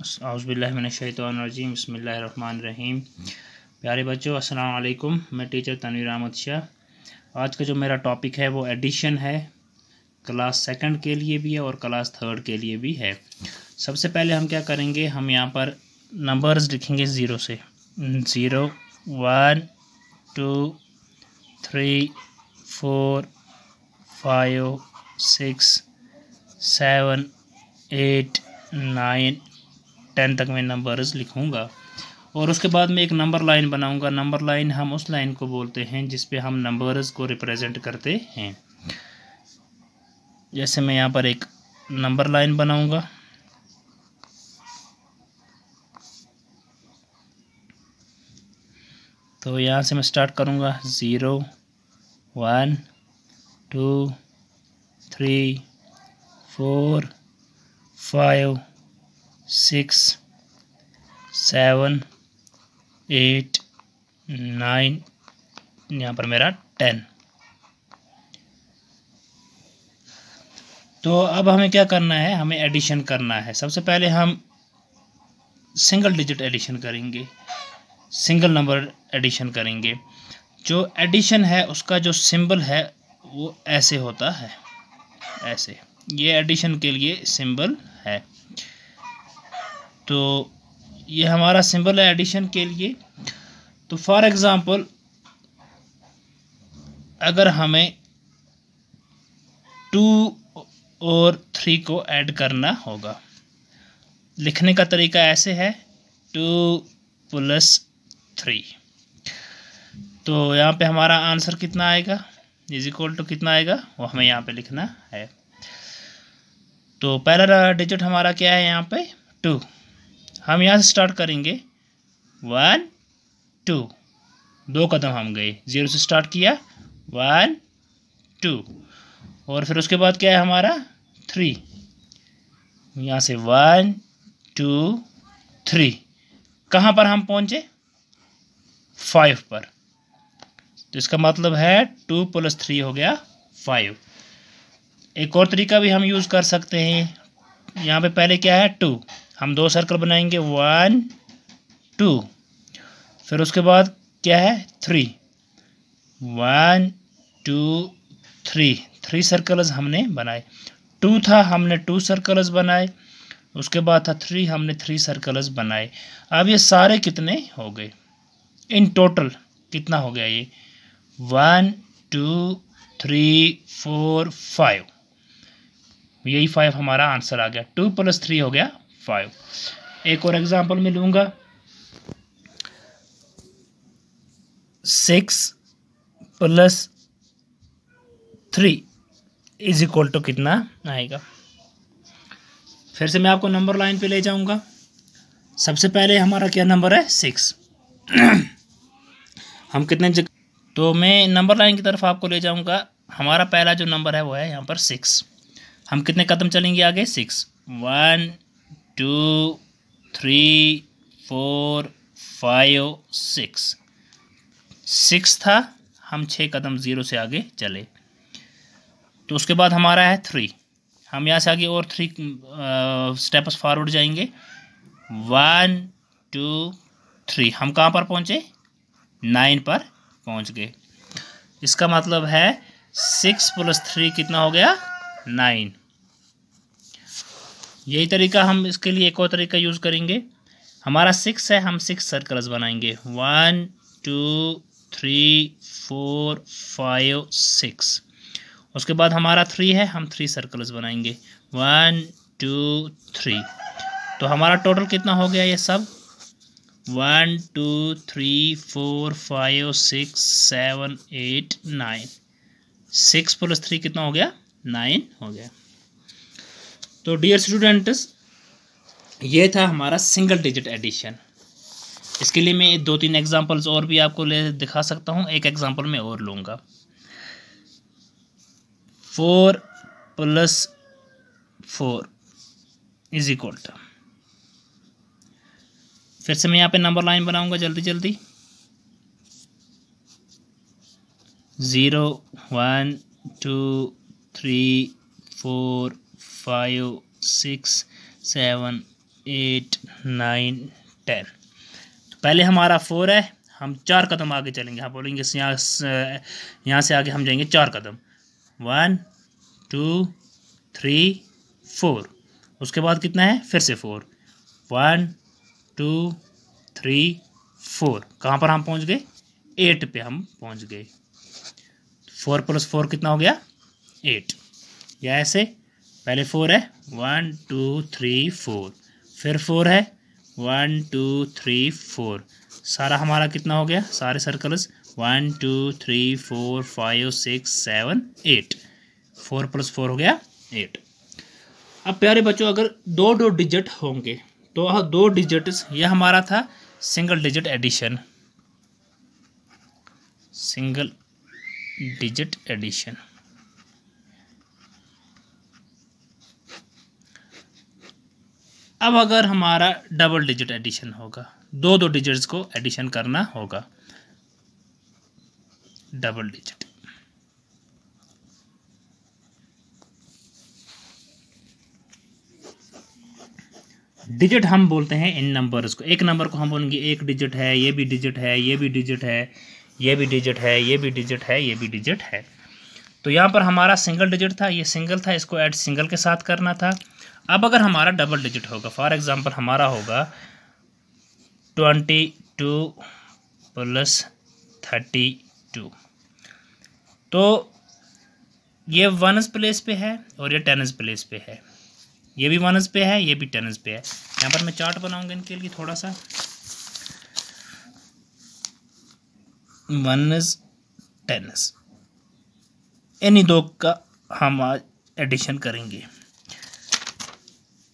अज़बिल्लिनशैतरजीम बसमीम प्यारे बच्चों अस्सलाम वालेकुम मैं टीचर तनवीर अहमद शाह आज का जो मेरा टॉपिक है वो एडिशन है क्लास सेकंड के लिए भी है और क्लास थर्ड के लिए भी है सबसे पहले हम क्या करेंगे हम यहाँ पर नंबर्स लिखेंगे ज़ीरो से zero one two three four five six seven eight nine ten तक मैं नंबर्स लिखूँगा और उसके बाद मैं एक नंबर लाइन बनाऊँगा नंबर लाइन हम उस लाइन को बोलते हैं जिस पर हम नंबर्स को रिप्रेजेंट करते हैं जैसे मैं यहाँ पर एक नंबर लाइन बनाऊँगा तो यहाँ से मैं स्टार्ट करूँगा zero one two three four five six seven eight nine यहाँ पर मेरा टेन तो अब हमें क्या करना है हमें एडिशन करना है सबसे पहले हम सिंगल डिजिट एडिशन करेंगे सिंगल नंबर एडिशन करेंगे जो एडिशन है उसका जो सिंबल है वो ऐसे होता है ऐसे ये एडिशन के लिए सिंबल है तो ये हमारा सिंबल है एडिशन के लिए तो फॉर एग्ज़ाम्पल अगर हमें टू और थ्री को ऐड करना होगा लिखने का तरीका ऐसे है टू प्लस थ्री तो यहाँ पे हमारा आंसर कितना आएगा इज इक्वल टू कितना आएगा वो हमें यहाँ पे लिखना है तो पहला डिजिट हमारा क्या है यहाँ पे टू हम यहाँ से स्टार्ट करेंगे वन टू दो कदम हम गए जीरो से स्टार्ट किया वन टू और फिर उसके बाद क्या है हमारा थ्री यहाँ से वन टू थ्री कहाँ पर हम पहुँचे फाइव पर तो इसका मतलब है टू प्लस थ्री हो गया फाइव एक और तरीका भी हम यूज़ कर सकते हैं यहाँ पे पहले क्या है टू हम दो सर्कल बनाएंगे वन टू फिर उसके बाद क्या है three one two three three circles हमने बनाए टू था हमने टू सर्कल्स बनाए उसके बाद था थ्री हमने थ्री सर्कल्स बनाए अब ये सारे कितने हो गए इन टोटल कितना हो गया ये one two three four five यही फाइव हमारा आंसर आ गया टू प्लस थ्री हो गया फाइव एक और एग्जाम्पल में लूँगा six plus three is equal to कितना आएगा फिर से मैं आपको नंबर लाइन पे ले जाऊंगा सबसे पहले हमारा क्या नंबर है सिक्स हम कितने जग... तो मैं नंबर लाइन की तरफ आपको ले जाऊंगा हमारा पहला जो नंबर है वो है यहाँ पर सिक्स हम कितने कदम चलेंगे आगे six one two three four five six six था हम छः कदम ज़ीरो से आगे चले तो उसके बाद हमारा है थ्री हम यहाँ से आगे और थ्री स्टेप्स फॉरवर्ड जाएंगे वन टू थ्री हम कहाँ पर पहुँचे नाइन पर पहुँच गए इसका मतलब है सिक्स प्लस थ्री कितना हो गया नाइन यही तरीका हम इसके लिए एक और तरीका यूज़ करेंगे हमारा सिक्स है हम सिक्स सर्कल्स बनाएंगे one two three four five six उसके बाद हमारा थ्री है हम थ्री सर्कल्स बनाएंगे वन टू थ्री तो हमारा टोटल कितना हो गया ये सब one two three four five six seven eight nine six plus three कितना हो गया नाइन हो गया तो डियर स्टूडेंट्स ये था हमारा सिंगल डिजिट एडिशन इसके लिए मैं दो तीन एग्जांपल्स और भी आपको ले दिखा सकता हूँ एक एग्जांपल मैं और लूँगा four plus four is equal to फिर से मैं यहाँ पे नंबर लाइन बनाऊँगा जल्दी जल्दी zero one two three four five six seven eight nine ten तो पहले हमारा फोर है हम चार कदम आगे चलेंगे हम बोलेंगे यहाँ यहाँ से आगे हम जाएंगे चार कदम वन टू थ्री फोर उसके बाद कितना है फिर से four one two three four कहाँ पर हम पहुँच गए एट पे हम पहुँच गए फोर प्लस फोर कितना हो गया एट या ऐसे पहले फोर है वन टू थ्री फोर फिर फोर है वन टू थ्री फोर सारा हमारा कितना हो गया सारे circles one two three four five six seven eight four plus four हो गया एट अब प्यारे बच्चों अगर दो दो डिजिट होंगे तो वह दो डिजिट यह हमारा था single digit addition single digit addition अब अगर हमारा डबल डिजिट एडिशन होगा दो दो डिजिट्स को एडिशन करना होगा डबल डिजिट डिजिट हम बोलते हैं इन नंबर्स को एक नंबर को हम बोलेंगे एक डिजिट है ये भी डिजिट है ये भी डिजिट है ये भी डिजिट है ये भी डिजिट है ये भी डिजिट है तो यहाँ पर हमारा सिंगल डिजिट था ये सिंगल था इसको ऐड सिंगल के साथ करना था अब अगर हमारा डबल डिजिट होगा फॉर एग्ज़ाम्पल हमारा होगा twenty two plus thirty two तो ये वनस प्लेस पे है और ये टेनस प्लेस पे है ये भी वनस पे है ये भी टेनस पे है यहाँ पर मैं चार्ट बनाऊंगा इनके लिए थोड़ा सा वनस टेनस इन्हीं दो का हम आज एडिशन करेंगे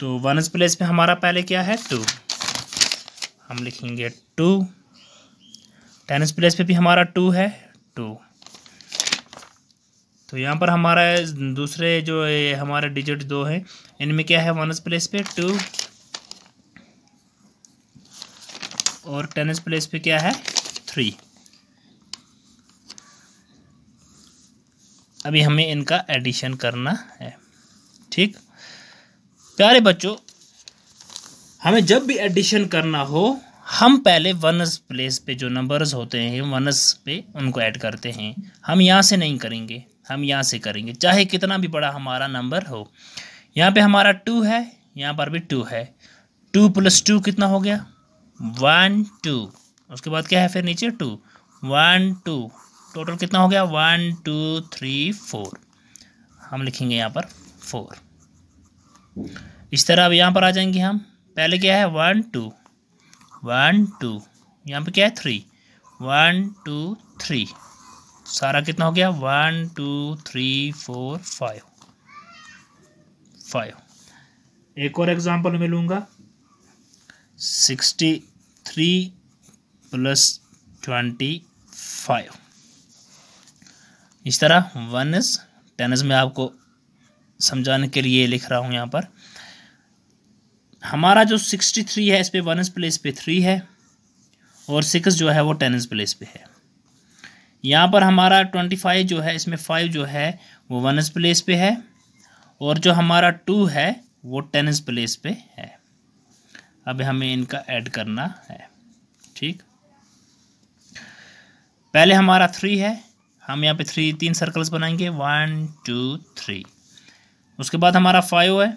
तो वन प्लेस में हमारा पहले क्या है टू हम लिखेंगे टू टेनस प्लेस पे भी हमारा टू है टू तो यहाँ पर हमारा दूसरे जो हमारे डिजिट दो हैं इनमें क्या है वनस प्लेस पे टू और टेनस प्लेस पे क्या है थ्री अभी हमें इनका एडिशन करना है ठीक प्यारे बच्चों हमें जब भी एडिशन करना हो हम पहले वनस प्लेस पे जो नंबर्स होते हैं वनस पे उनको ऐड करते हैं हम यहाँ से नहीं करेंगे हम यहाँ से करेंगे चाहे कितना भी बड़ा हमारा नंबर हो यहाँ पे हमारा टू है यहाँ पर भी टू है टू प्लस टू कितना हो गया वन टू उसके बाद क्या है फिर नीचे टू वन टू टोटल कितना हो गया वन टू थ्री फोर हम लिखेंगे यहाँ पर फोर इस तरह अब यहाँ पर आ जाएंगे हम पहले क्या है वन टू वन टू यहाँ पर क्या है थ्री वन टू थ्री सारा कितना हो गया one two three four five five एक और एग्जांपल में लूँगा sixty three plus twenty five इस तरह वन इज टेनिस में आपको समझाने के लिए लिख रहा हूँ यहाँ पर हमारा जो सिक्सटी थ्री है इस पर वन प्लेस पे थ्री है और सिक्स जो है वो टेन प्लेस पे है यहाँ पर हमारा ट्वेंटी फाइव जो है इसमें फाइव जो है वो वन प्लेस पे है और जो हमारा टू है वो टेन प्लेस पे है अब हमें इनका ऐड करना है ठीक पहले हमारा थ्री है हम यहाँ पे थ्री तीन सर्कल्स बनाएंगे वन टू थ्री उसके बाद हमारा फाइव है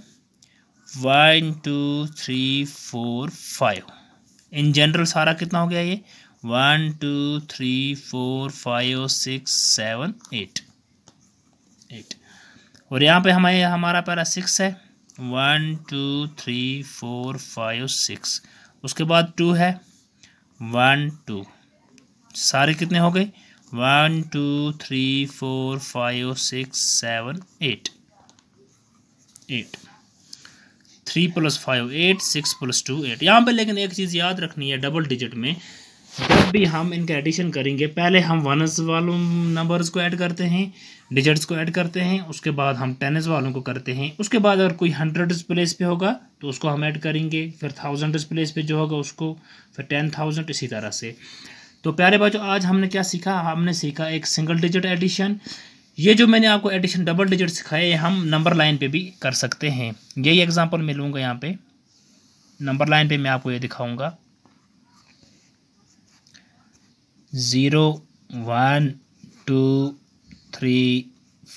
one two three four five in general सारा कितना हो गया ये one two three four five six seven eight eight और यहाँ पे हमारे हमारा पैरा सिक्स है one two three four five six उसके बाद टू है वन टू सारे कितने हो गए one two three four five six seven eight eight three plus five eight six plus two eight यहाँ पर लेकिन एक चीज़ याद रखनी है डबल डिजिट में जब भी हम इनका एडिशन करेंगे पहले हम वनस वालों नंबर्स को ऐड करते हैं डिजिट्स को ऐड करते हैं उसके बाद हम टेनस वालों को करते हैं उसके बाद अगर कोई हंड्रेड प्लेस पे होगा तो उसको हम ऐड करेंगे फिर थाउजेंड प्लेस पे जो होगा उसको फिर टेन थाउजेंड इसी तरह से तो प्यारे बच्चों आज हमने क्या सीखा हमने सीखा एक सिंगल डिजिट एडिशन ये जो मैंने आपको एडिशन डबल डिजिट सिखाए ये हम नंबर लाइन पे भी कर सकते हैं यही एग्जांपल मैं लूँगा यहाँ पे नंबर लाइन पे मैं आपको ये दिखाऊंगा zero one two three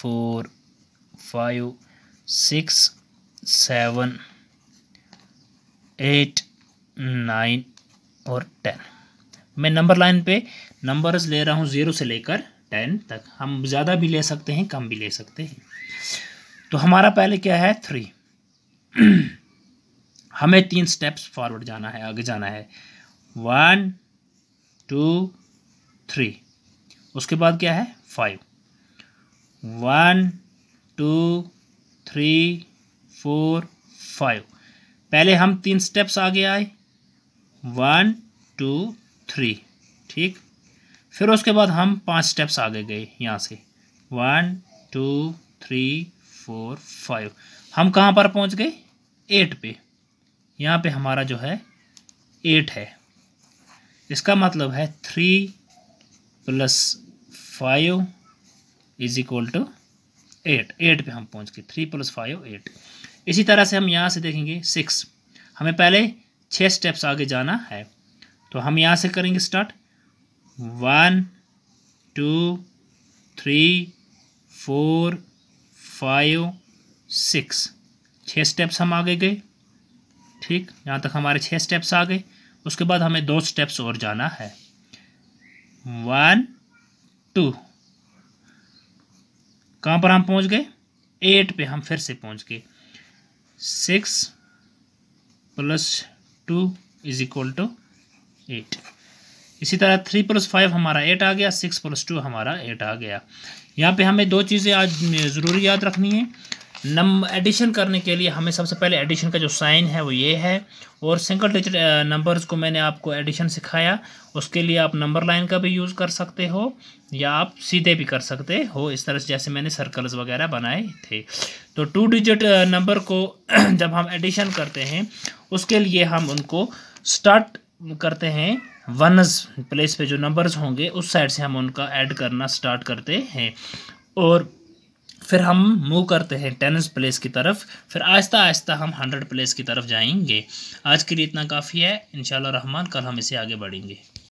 four five six seven eight nine और टेन मैं नंबर लाइन पे नंबर्स ले रहा हूँ ज़ीरो से लेकर टेन तक हम ज़्यादा भी ले सकते हैं कम भी ले सकते हैं तो हमारा पहले क्या है थ्री हमें तीन स्टेप्स फॉरवर्ड जाना है आगे जाना है वन टू थ्री उसके बाद क्या है five one two three four five पहले हम तीन स्टेप्स आगे आए वन टू थ्री ठीक फिर उसके बाद हम पांच स्टेप्स आगे गए यहाँ से one two three four five हम कहाँ पर पहुँच गए एट पे यहाँ पे हमारा जो है एट है इसका मतलब है three plus five is equal to eight eight पे हम पहुँच गए थ्री प्लस फाइव एट इसी तरह से हम यहाँ से देखेंगे सिक्स हमें पहले छः स्टेप्स आगे जाना है तो हम यहाँ से करेंगे start one two three four five six छः स्टेप्स हम आगे गए ठीक यहाँ तक हमारे छः स्टेप्स आ गए उसके बाद हमें दो स्टेप्स और जाना है वन टू कहाँ पर हम पहुँच गए एट पे हम फिर से पहुँच गए six plus two is equal to eight इसी तरह थ्री प्लस फाइव हमारा एट आ गया सिक्स प्लस टू हमारा एट आ गया यहाँ पे हमें दो चीज़ें आज ज़रूरी याद रखनी है नम एडिशन करने के लिए हमें सबसे पहले एडिशन का जो साइन है वो ये है और सिंगल डिजिट नंबर्स को मैंने आपको एडिशन सिखाया उसके लिए आप नंबर लाइन का भी यूज़ कर सकते हो या आप सीधे भी कर सकते हो इस तरह से जैसे मैंने सर्कल्स वगैरह बनाए थे तो टू डिजिट नंबर को जब हम एडिशन करते हैं उसके लिए हम उनको स्टार्ट करते हैं वनस प्लेस पे जो नंबर्स होंगे उस साइड से हम उनका ऐड करना स्टार्ट करते हैं और फिर हम मूव करते हैं टेनस प्लेस की तरफ फिर आहिस्ता आहिस्ता हम हंड्रेड प्लेस की तरफ जाएंगे आज के लिए इतना काफ़ी है इन रहमान कल हम इसे आगे बढ़ेंगे